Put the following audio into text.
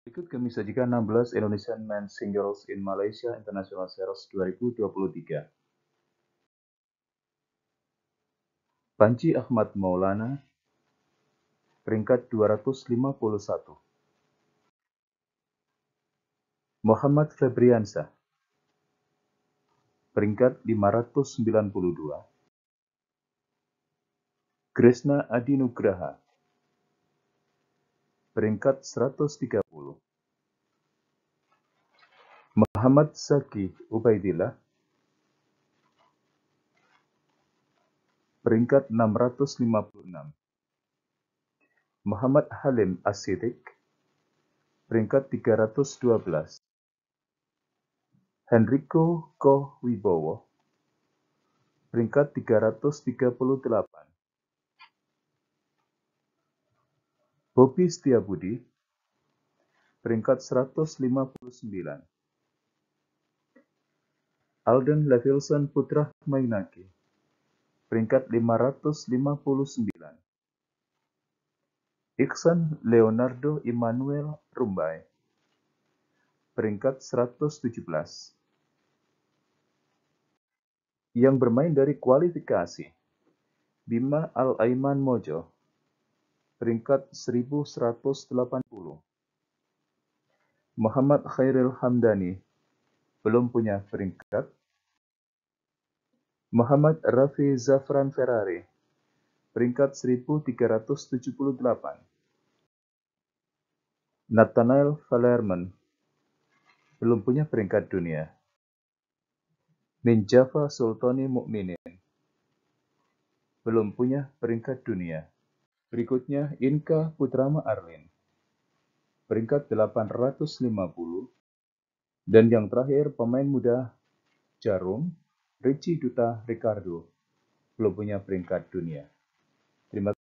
Berikut kami sajikan 16 Indonesian Men Singles in Malaysia International Series 2023. Panji Ahmad Maulana, peringkat 251. Muhammad Febriansa, peringkat 592. Krishna Adinugraha, peringkat 130. Muhammad Zaki Ubaidillah peringkat 656. Muhammad Halim Asidik peringkat 312. Henrico Koh Wibowo peringkat 338. Bobi Budi, peringkat 159. Alden Levilson Putra Mainaki peringkat 559. Iksan Leonardo Immanuel Rumbai peringkat 117 yang bermain dari kualifikasi. Bima Al-Aiman Mojo, peringkat 1180. Muhammad Khairil Hamdani belum punya peringkat. Muhammad Rafi Zafran Ferrari peringkat 1378. Nathaniel Falerman belum punya peringkat dunia. Ninjafa Sultani Mukminin belum punya peringkat dunia. Berikutnya Inka Putrama Arlin. Peringkat 850. Dan yang terakhir pemain muda Jarum Richie Duta Ricardo belum punya peringkat dunia.